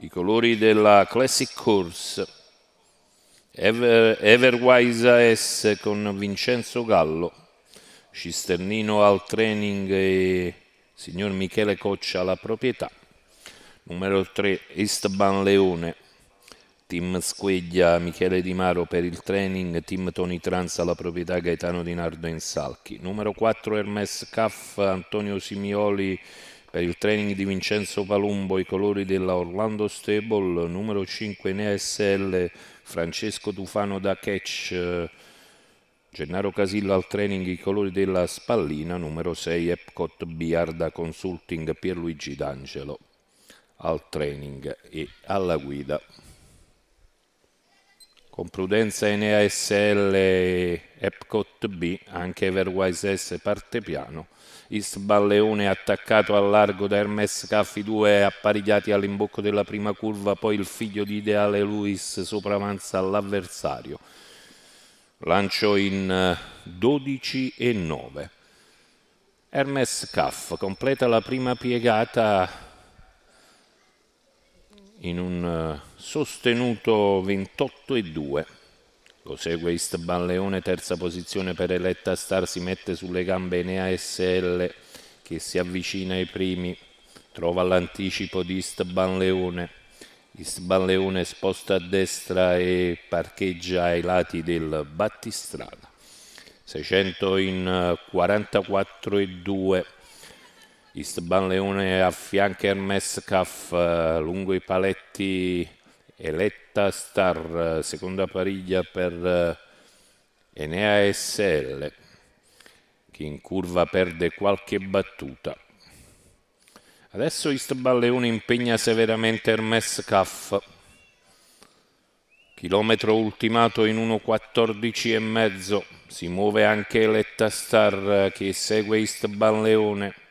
i colori della Classic Course Ever, Everwise S con Vincenzo Gallo Cisternino al training e signor Michele Coccia alla proprietà numero 3 Istban Leone team Squeglia Michele Di Maro per il training team Tony Trans alla proprietà Gaetano Di Nardo in Salchi numero 4 Hermes Caff Antonio Simioli per il training di Vincenzo Palumbo i colori della Orlando Stable, numero 5 Nea SL, Francesco Tufano da Catch, eh, Gennaro Casillo al training i colori della Spallina, numero 6 Epcot Biarda Consulting Pierluigi D'Angelo al training e alla guida con Prudenza Enea e Epcot B, anche Everwise S parte piano. Isballeone attaccato al largo da Hermes Caffi 2 apparigliati all'imbocco della prima curva, poi il figlio di Ideale Luis sopravanza all'avversario. Lancio in 12 eh, e 9. Hermes Caff completa la prima piegata in un eh, sostenuto 28 28,2. Lo segue Istban Leone, terza posizione per Eletta Star, si mette sulle gambe Enea SL che si avvicina ai primi, trova l'anticipo di Istban Leone. Istban Leone sposta a destra e parcheggia ai lati del battistrada. 600 in 44 eh, e 2 Istban Leone affianca Hermes Caff eh, lungo i paletti Eletta Star, eh, seconda pariglia per eh, Enea SL che in curva perde qualche battuta. Adesso Istban Leone impegna severamente Hermes Caff. Chilometro ultimato in 1.14 e mezzo. Si muove anche Eletta Star che segue Istban Leone.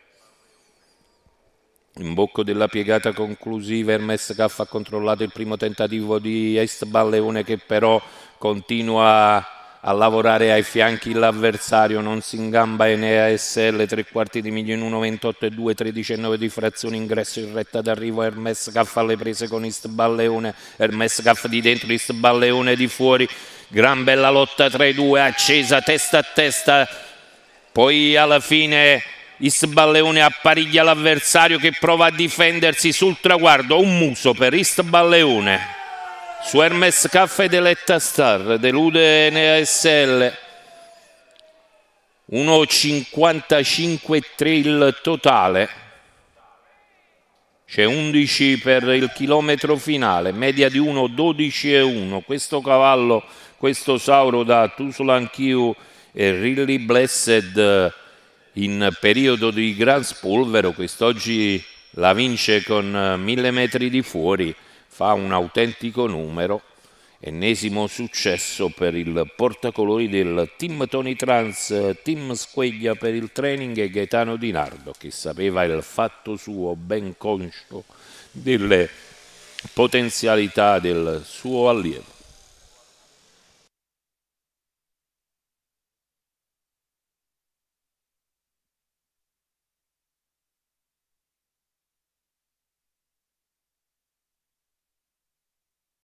In bocco della piegata conclusiva Hermes Gaff ha controllato il primo tentativo di Esteban Leone che però continua a lavorare ai fianchi l'avversario, non si ingamba Enea SL, tre quarti di miglio in 1,28 e 2, 13 e 9 di frazione, ingresso in retta d'arrivo Hermes Gaff alle prese con Istballeone, Hermes Gaff di dentro, Istballeone di fuori, gran bella lotta tra i due, accesa testa a testa, poi alla fine Istballeone appariglia l'avversario che prova a difendersi sul traguardo, un muso per Istballeone. Su Hermes Caffè Deletta Star, delude NASL. 1.55-3 il totale. C'è 11 per il chilometro finale, media di 1,12,1. Questo cavallo, questo Sauro da Tusolan Q e Rilly Blessed in periodo di gran spolvero, quest'oggi la vince con eh, mille metri di fuori, fa un autentico numero, ennesimo successo per il portacolori del team Tony Trans, team Squeglia per il training e Gaetano Di Nardo che sapeva il fatto suo ben conscio delle potenzialità del suo allievo.